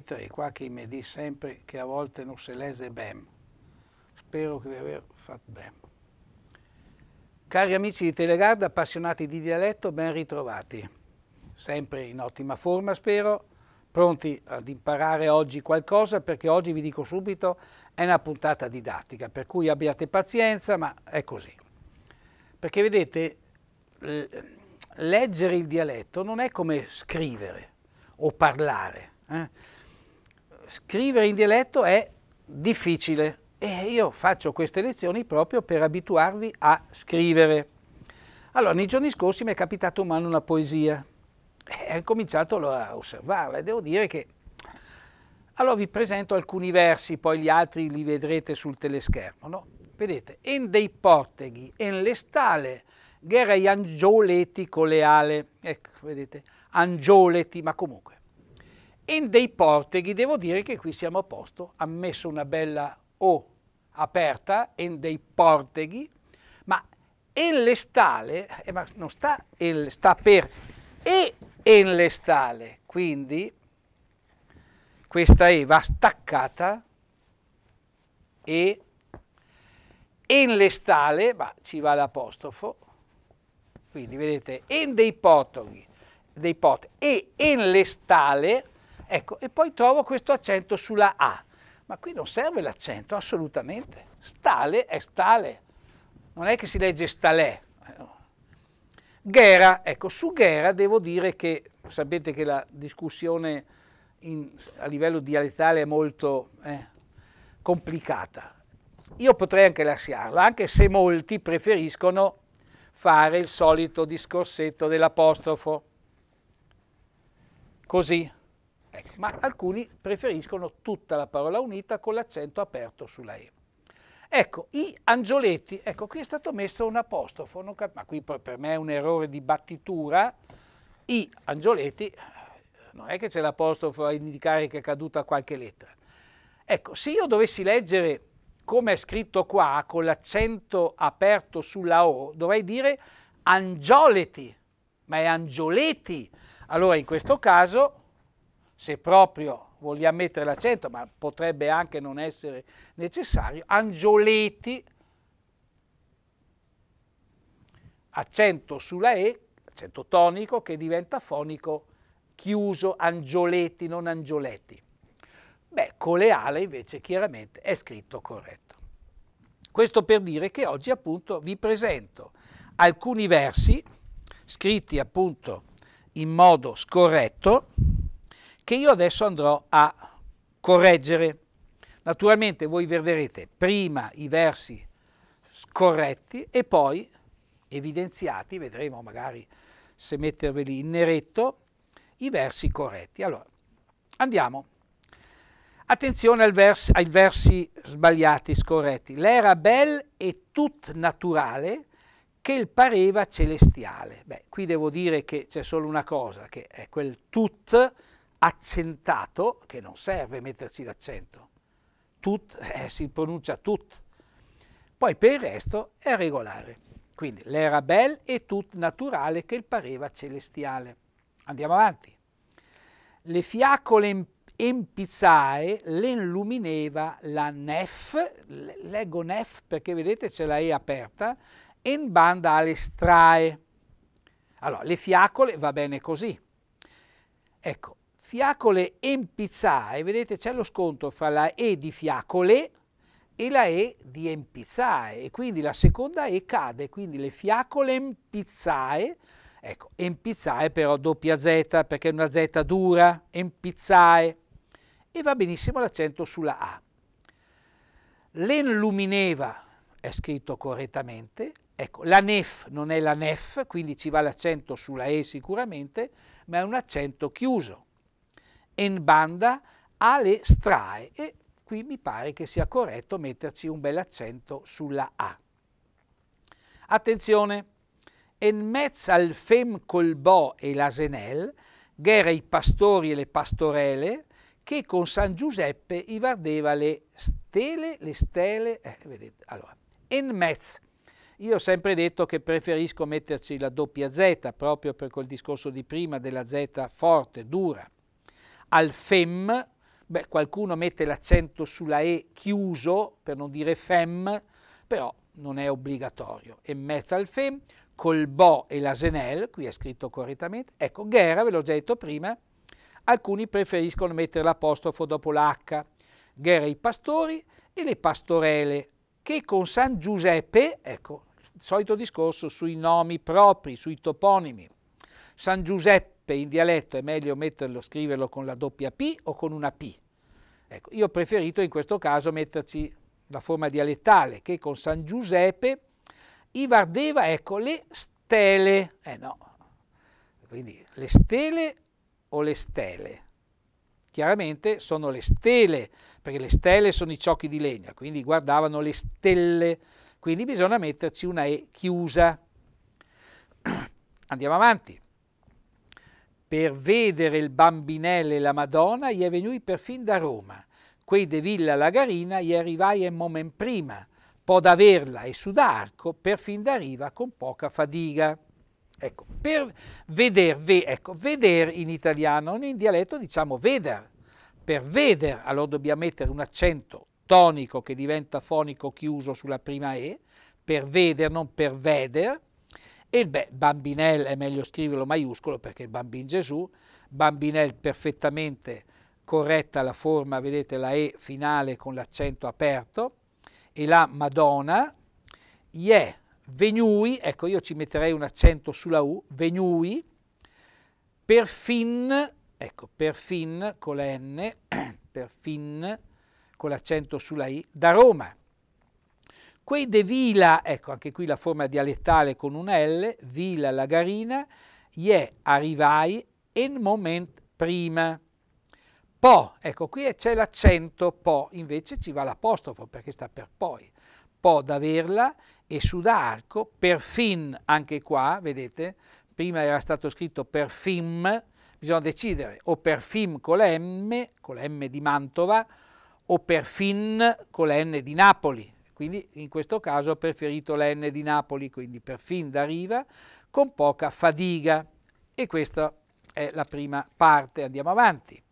Petra e qua che mi dice sempre che a volte non si lese bene. Spero di aver fatto bene. Cari amici di Telegarda, appassionati di dialetto, ben ritrovati. Sempre in ottima forma, spero, pronti ad imparare oggi qualcosa, perché oggi, vi dico subito, è una puntata didattica, per cui abbiate pazienza, ma è così. Perché vedete, leggere il dialetto non è come scrivere o parlare. Eh? scrivere in dialetto è difficile e io faccio queste lezioni proprio per abituarvi a scrivere. Allora, nei giorni scorsi mi è capitato in mano una poesia e ho cominciato a osservarla e devo dire che... Allora vi presento alcuni versi, poi gli altri li vedrete sul teleschermo. No? Vedete, en dei porteghi, en l'estale, gera angioleti coleale. Ecco, vedete, angioleti, ma comunque e dei porteghi devo dire che qui siamo a posto, ha messo una bella O aperta e dei porteghi, ma enlestale, eh, ma non sta, el, sta per e l'estale, quindi questa E va staccata e l'estale, ma ci va l'apostrofo, quindi vedete en dei porteghi, dei pot, e enlestale, Ecco, e poi trovo questo accento sulla A. Ma qui non serve l'accento, assolutamente. Stale è stale. Non è che si legge stalè. Ghera, ecco, su Ghera devo dire che sapete che la discussione in, a livello dialettale è molto eh, complicata. Io potrei anche lasciarla, anche se molti preferiscono fare il solito discorsetto dell'apostrofo. Così. Ecco, ma alcuni preferiscono tutta la parola unita con l'accento aperto sulla E. Ecco, i angioletti, ecco qui è stato messo un apostrofo, ma qui per me è un errore di battitura, i angioletti, non è che c'è l'apostrofo a indicare che è caduta qualche lettera. Ecco, se io dovessi leggere come è scritto qua, con l'accento aperto sulla O, dovrei dire angioleti, ma è angioleti. Allora in questo caso se proprio vogliamo mettere l'accento, ma potrebbe anche non essere necessario, Angioletti, accento sulla E, accento tonico che diventa fonico chiuso, Angioletti, non Angioletti. Beh, coleale invece chiaramente è scritto corretto. Questo per dire che oggi appunto vi presento alcuni versi scritti appunto in modo scorretto, che io adesso andrò a correggere. Naturalmente voi vedrete prima i versi scorretti e poi evidenziati, vedremo magari se metterveli in neretto, i versi corretti. Allora, andiamo. Attenzione al vers ai versi sbagliati, scorretti. L'era bel e tut naturale che il pareva celestiale. Beh, qui devo dire che c'è solo una cosa, che è quel tut accentato, che non serve metterci l'accento, tut, eh, si pronuncia tut. Poi per il resto è regolare. Quindi l'era bel e tut naturale che il pareva celestiale. Andiamo avanti. Le fiacole empizzae le illumineva la nef, leggo nef perché vedete c'è la E aperta, in banda alle strae. Allora, le fiacole va bene così. Ecco, fiacole empizzae, vedete c'è lo scontro fra la E di fiacole e la E di empizzae, e quindi la seconda E cade, quindi le fiacole empizzae, ecco, empizzae però doppia Z, perché è una Z dura, empizzae, e va benissimo l'accento sulla A. L'enlumineva è scritto correttamente, ecco, la NEF non è la NEF, quindi ci va l'accento sulla E sicuramente, ma è un accento chiuso en banda alle strae e qui mi pare che sia corretto metterci un bel accento sulla A. Attenzione, en mezzo al fem col bo e l'asenel, ghere i pastori e le pastorelle, che con San Giuseppe i vardeva le stele, le stele, eh, vedete, allora, en mezzo. Io ho sempre detto che preferisco metterci la doppia Z, proprio per quel discorso di prima della Z forte, dura al FEM, beh, qualcuno mette l'accento sulla E chiuso per non dire FEM, però non è obbligatorio. E mezzo al FEM, col bo e Lasenel, qui è scritto correttamente, ecco, Guerra, ve l'ho già detto prima, alcuni preferiscono mettere l'apostrofo dopo l'H, Guerra i pastori e le pastorelle, che con San Giuseppe, ecco, il solito discorso sui nomi propri, sui toponimi, San Giuseppe, per il dialetto è meglio metterlo, scriverlo con la doppia P o con una P. Ecco, io ho preferito in questo caso metterci la forma dialettale, che con San Giuseppe Ivardeva, ecco, le stele. Eh no, quindi le stele o le stele? Chiaramente sono le stele, perché le stelle sono i ciocchi di legna, quindi guardavano le stelle, quindi bisogna metterci una E chiusa. Andiamo avanti per vedere il bambinello e la Madonna gli è venuto perfino da Roma. Quei de Villa Lagarina gli arrivai un momento prima, può averla e sudarco perfino da riva con poca fatica. Ecco, per vedere, ve, ecco, veder in italiano, in dialetto diciamo veder. Per veder allora dobbiamo mettere un accento tonico che diventa fonico chiuso sulla prima E, per veder, non per veder, e il bambinel è meglio scriverlo maiuscolo perché il bambin Gesù, bambinel perfettamente corretta la forma, vedete la E finale con l'accento aperto, e la Madonna, Ie, venui, ecco io ci metterei un accento sulla U, venui, perfin, ecco, perfin con la N, perfin con l'accento sulla I, da Roma. Quei de Vila, ecco anche qui la forma dialettale con una L, Vila Lagarina, ie arrivai in moment prima. Po, ecco qui c'è l'accento po, invece ci va l'apostrofo perché sta per poi. Po d'averla e su da arco, perfin anche qua, vedete, prima era stato scritto perfim, bisogna decidere o perfim con la M, con la M di Mantova, o perfin con la N di Napoli, quindi in questo caso ha preferito l'N di Napoli, quindi per fin da riva, con poca fatica. E questa è la prima parte, andiamo avanti.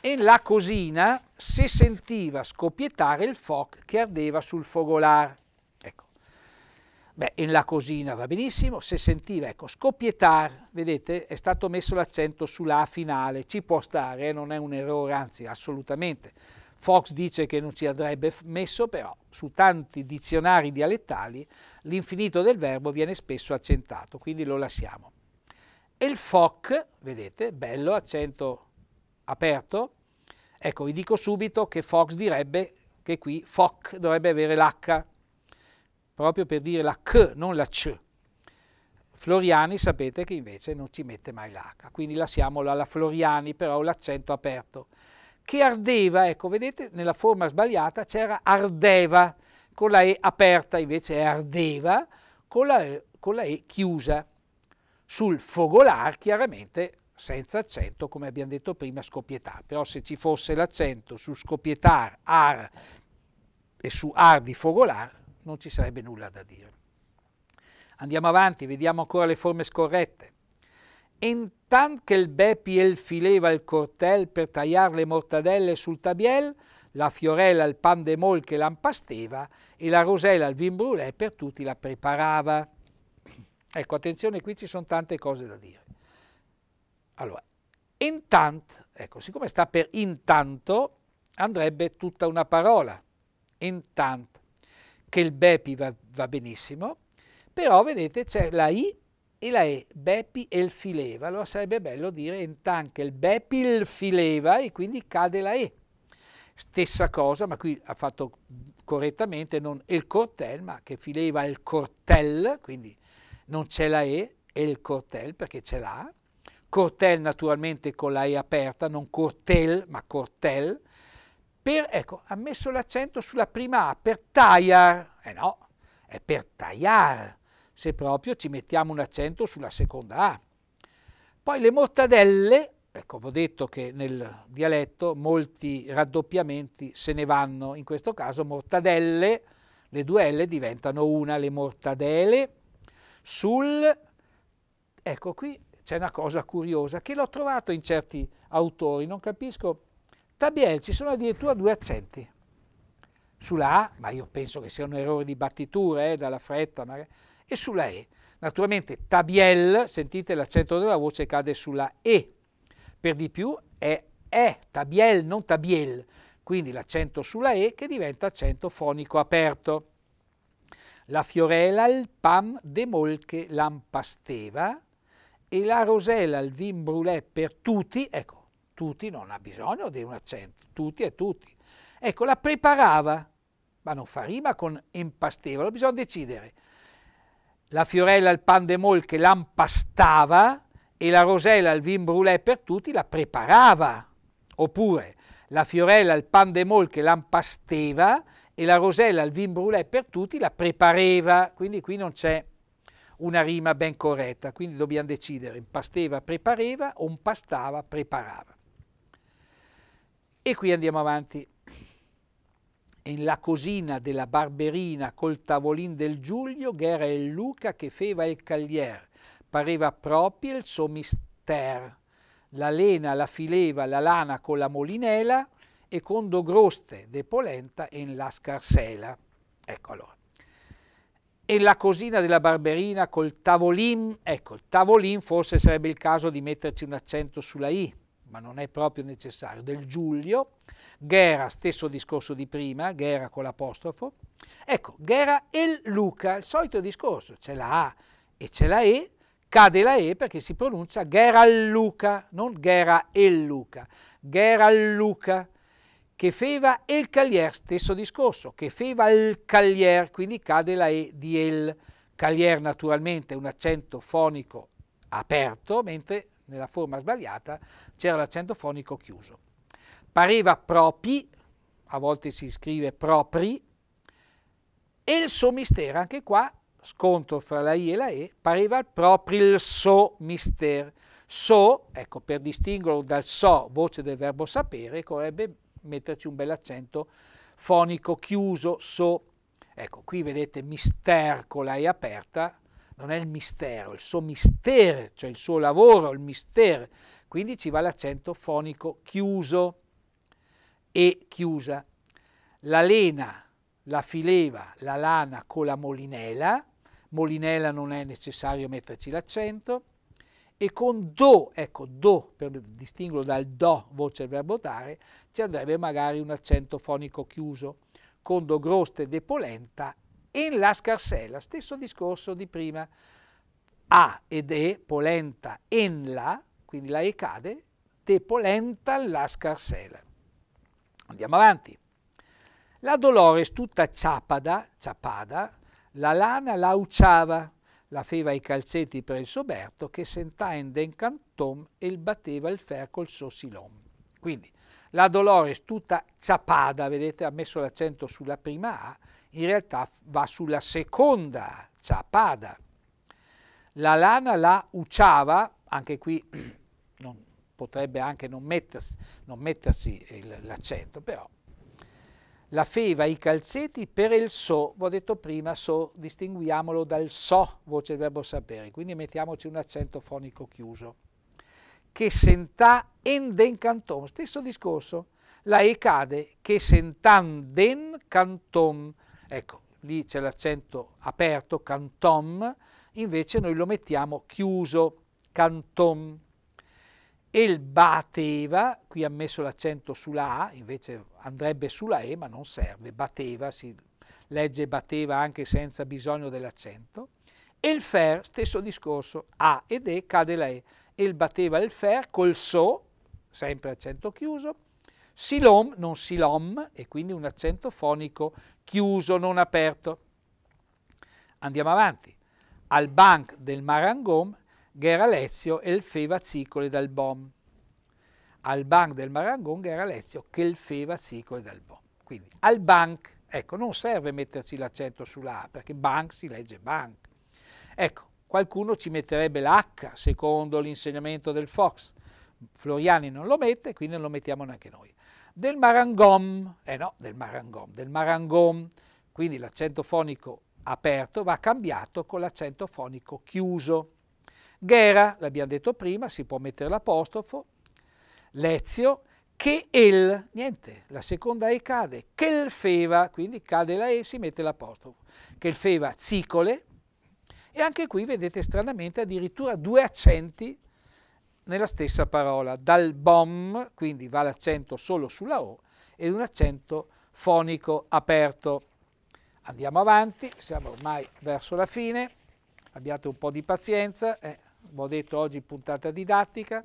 E la cosina se sentiva scoppiettare il foc che ardeva sul fogolar. Ecco. Beh, in la cosina va benissimo, se sentiva, ecco, scoppiettare, vedete, è stato messo l'accento sulla A finale, ci può stare, eh? non è un errore, anzi, assolutamente Fox dice che non ci andrebbe messo, però su tanti dizionari dialettali l'infinito del verbo viene spesso accentato, quindi lo lasciamo. E il foc, vedete, bello, accento aperto. Ecco, vi dico subito che Fox direbbe che qui foc dovrebbe avere l'H, proprio per dire la C, non la C. Floriani sapete che invece non ci mette mai l'H, quindi lasciamola alla Floriani, però l'accento aperto che ardeva, ecco vedete nella forma sbagliata c'era ardeva con la E aperta, invece è ardeva con la E, con la e chiusa. Sul fogolar chiaramente senza accento, come abbiamo detto prima, scopietà. Però se ci fosse l'accento su scopietar, ar e su ar di fogolar, non ci sarebbe nulla da dire. Andiamo avanti, vediamo ancora le forme scorrette tant che il Bepi el fileva il cortel per tagliar le mortadelle sul tabiel, la fiorella il pan de mol che l'ampasteva e la rosella il vin brulè per tutti la preparava. Ecco, attenzione, qui ci sono tante cose da dire. Allora, intant, ecco, siccome sta per intanto, andrebbe tutta una parola, intant, che il Bepi va, va benissimo, però vedete c'è la I e lei Beppi e il fileva, allora sarebbe bello dire entanche il Beppi il fileva e quindi cade la E. Stessa cosa, ma qui ha fatto correttamente non il cortel, ma che fileva il cortel, quindi non c'è la E, è il cortel perché ce l'ha. Cortel naturalmente con la E aperta, non cortel, ma cortel. Per, ecco, ha messo l'accento sulla prima A, per tagliar. Eh no, è per taiar se proprio ci mettiamo un accento sulla seconda A. Poi le mortadelle, ecco, ho detto che nel dialetto molti raddoppiamenti se ne vanno, in questo caso mortadelle, le due L diventano una, le mortadele, sul... Ecco, qui c'è una cosa curiosa che l'ho trovato in certi autori, non capisco. Tabiel ci sono addirittura due accenti. Sulla A, ma io penso che sia un errore di battitura, eh, dalla fretta, magari e sulla E. Naturalmente Tabiel, sentite l'accento della voce, cade sulla E. Per di più è E, Tabiel, non Tabiel, quindi l'accento sulla E che diventa accento fonico aperto. La fiorella il pam de molche lampasteva e la rosella il vin brulè per tutti, ecco, tutti non ha bisogno di un accento, tutti e tutti. Ecco, la preparava, ma non fa rima con impasteva, lo bisogna decidere la fiorella al pan de mol che l'ampastava e la rosella al vin brûlé per tutti la preparava, oppure la fiorella al pan de mol che l'ampasteva e la rosella al vin brûlé per tutti la prepareva, quindi qui non c'è una rima ben corretta, quindi dobbiamo decidere impasteva, prepareva o impastava, preparava. E qui andiamo avanti in la cosina della barberina col tavolin del Giulio gh'era il Luca che feva il caglier, pareva proprio il suo mister. La lena la fileva la lana con la molinela e con do groste de polenta in la scarsela. Ecco allora. E la cosina della barberina col tavolin, ecco, il tavolin forse sarebbe il caso di metterci un accento sulla I, ma non è proprio necessario, del eh. Giulio, Gera, stesso discorso di prima, Gera con l'apostrofo. Ecco, Gera e Luca, il solito discorso, c'è la A e c'è la E, cade la E perché si pronuncia Gera Luca, non Gera e Luca, Gera Luca. Che feva e il Caglier, stesso discorso, che feva il Caglier, quindi cade la E di El. Caglier naturalmente è un accento fonico aperto, mentre nella forma sbagliata, c'era l'accento fonico chiuso. Pareva propi, a volte si scrive propri, e il so mistero, anche qua scontro fra la I e la E, pareva proprio il so mister. So, ecco, per distinguerlo dal so, voce del verbo sapere, correbbe metterci un bel accento fonico chiuso, so. Ecco, qui vedete mister con la E aperta, non è il mistero, il suo mister, cioè il suo lavoro, il mister. Quindi ci va l'accento fonico chiuso e chiusa. La lena, la fileva, la lana con la molinella, molinella non è necessario metterci l'accento, e con do, ecco do, per distinguerlo dal do, voce del verbo dare, ci andrebbe magari un accento fonico chiuso. Con do groste de polenta in la scarsella, stesso discorso di prima, A ed E, polenta en la, quindi la E cade, te polenta la scarsella. Andiamo avanti. La Dolores tutta ciapada, ciapada, la lana la uciava, la feva i calzetti per il soberto che sentà in den cantom e il batteva il fer col suo silom. Quindi la Dolores tutta ciapada, vedete, ha messo l'accento sulla prima A in realtà va sulla seconda ciapada. La lana la uciava, anche qui non, potrebbe anche non mettersi, non mettersi l'accento, però la feva i calzetti per il so, vi ho detto prima, so, distinguiamolo dal so, voce del verbo sapere, quindi mettiamoci un accento fonico chiuso. Che sentà en den canton, stesso discorso, la e cade, che sentan den canton, Ecco, lì c'è l'accento aperto, cantom, invece noi lo mettiamo chiuso, cantom. El bateva, qui ha messo l'accento sulla A, invece andrebbe sulla E, ma non serve, bateva, si legge bateva anche senza bisogno dell'accento. E il fer, stesso discorso, A ed E cade la E. El batteva il fer col so, sempre accento chiuso, silom, non silom, e quindi un accento fonico chiuso, non aperto. Andiamo avanti. Al banc del Marangom, Geralezio elfeva zicole dal bom. Al banc del Marangom, Lezio, che il elfeva zicole dal bom. Quindi al banc, ecco, non serve metterci l'accento sulla A, perché bank si legge bank. Ecco, qualcuno ci metterebbe la H, secondo l'insegnamento del Fox. Floriani non lo mette, quindi non lo mettiamo neanche noi del Marangom, eh no, del Marangom, del Marangom, quindi l'accento fonico aperto va cambiato con l'accento fonico chiuso. Ghera, l'abbiamo detto prima, si può mettere l'apostrofo, Lezio, che el, niente, la seconda E cade, che il feva, quindi cade la E, si mette l'apostrofo, che il feva zicole, e anche qui vedete stranamente addirittura due accenti nella stessa parola, dal bom, quindi va l'accento solo sulla O, ed un accento fonico aperto. Andiamo avanti, siamo ormai verso la fine, abbiate un po' di pazienza, eh, ho detto oggi puntata didattica.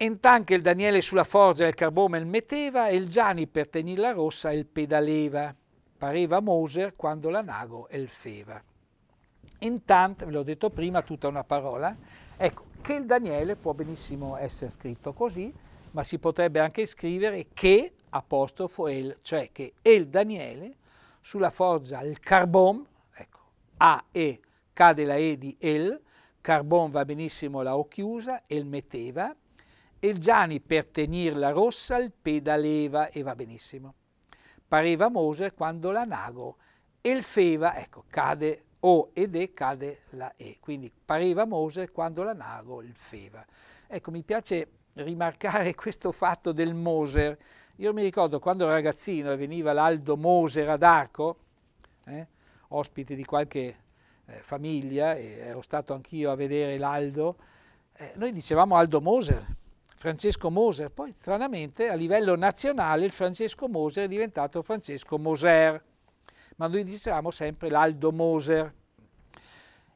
Entanche il Daniele sulla forgia il carbone il metteva e il Gianni per tenirla rossa il pedaleva, pareva Moser quando la nago il feva. Intanto, ve l'ho detto prima, tutta una parola, Ecco, che il Daniele può benissimo essere scritto così, ma si potrebbe anche scrivere che apostrofo el, cioè che il Daniele sulla forza il carbon, ecco, A E cade la E di el, carbon va benissimo la O chiusa, el metteva, il Gianni per tenirla rossa il pedaleva e va benissimo. Pareva Moser quando la nago, el feva, ecco, cade o ed E cade la E, quindi pareva Mose quando la nago il feva. Ecco, mi piace rimarcare questo fatto del Moser. Io mi ricordo quando ero ragazzino e veniva l'Aldo Moser ad Arco, eh, ospite di qualche eh, famiglia, e ero stato anch'io a vedere l'Aldo, eh, noi dicevamo Aldo Moser, Francesco Moser, poi stranamente a livello nazionale il Francesco Moser è diventato Francesco Moser ma noi dicevamo sempre l'Aldo Moser.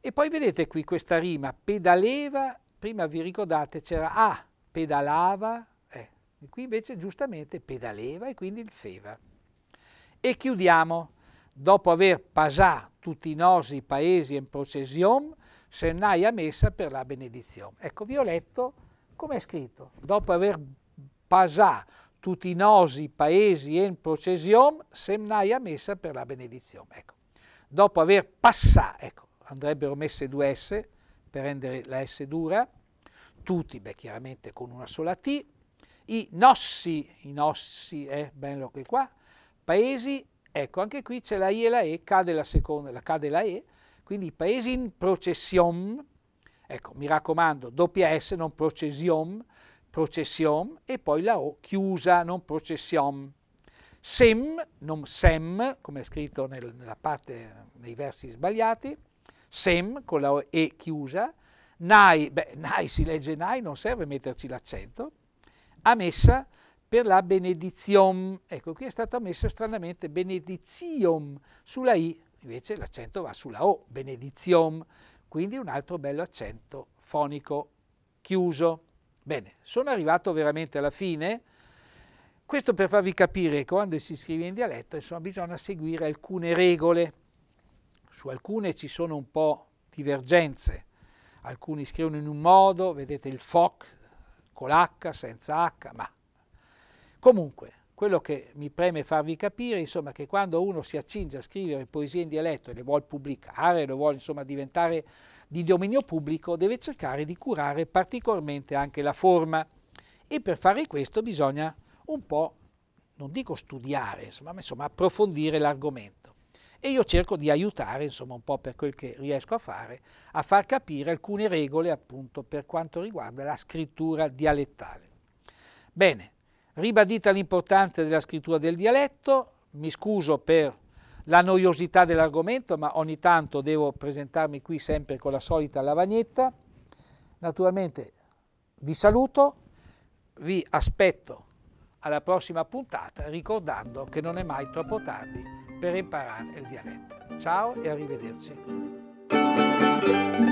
E poi vedete qui questa rima, pedaleva, prima vi ricordate c'era A, pedalava, eh, e qui invece giustamente pedaleva e quindi il feva. E chiudiamo, dopo aver pasà tutti i nosi paesi in processione, procesione, sennaia messa per la benedizione. Ecco, vi ho letto come è scritto, dopo aver pasà tutti i nosi, paesi en procesiom, semnaia messa per la benedizione. Ecco. Dopo aver passato, ecco, andrebbero messe due S per rendere la S dura, tutti, beh, chiaramente con una sola T, i nossi, i nossi, eh, bello che qua, paesi, ecco, anche qui c'è la I e la E, cade la seconda, la cade la E, quindi i paesi in procession, ecco, mi raccomando, doppia S, non procession, procession e poi la O chiusa, non procession. Sem, non sem, come è scritto nel, nella parte, nei versi sbagliati, sem con la E chiusa, nai, beh, nai si legge nai, non serve metterci l'accento, a messa per la benedizion, ecco qui è stata messa stranamente benedizion sulla I, invece l'accento va sulla O, benedizion, quindi un altro bello accento fonico chiuso. Bene, sono arrivato veramente alla fine. Questo per farvi capire che quando si scrive in dialetto insomma, bisogna seguire alcune regole. Su alcune ci sono un po' divergenze. Alcuni scrivono in un modo, vedete il FOC, con l'H, senza H, ma comunque quello che mi preme farvi capire, insomma, che quando uno si accinge a scrivere poesie in dialetto e le vuole pubblicare, le vuole insomma diventare di dominio pubblico, deve cercare di curare particolarmente anche la forma. E per fare questo bisogna un po', non dico studiare, insomma, ma insomma approfondire l'argomento e io cerco di aiutare, insomma, un po' per quel che riesco a fare, a far capire alcune regole appunto per quanto riguarda la scrittura dialettale. Bene, Ribadita l'importanza della scrittura del dialetto, mi scuso per la noiosità dell'argomento, ma ogni tanto devo presentarmi qui sempre con la solita lavagnetta. Naturalmente vi saluto, vi aspetto alla prossima puntata ricordando che non è mai troppo tardi per imparare il dialetto. Ciao e arrivederci.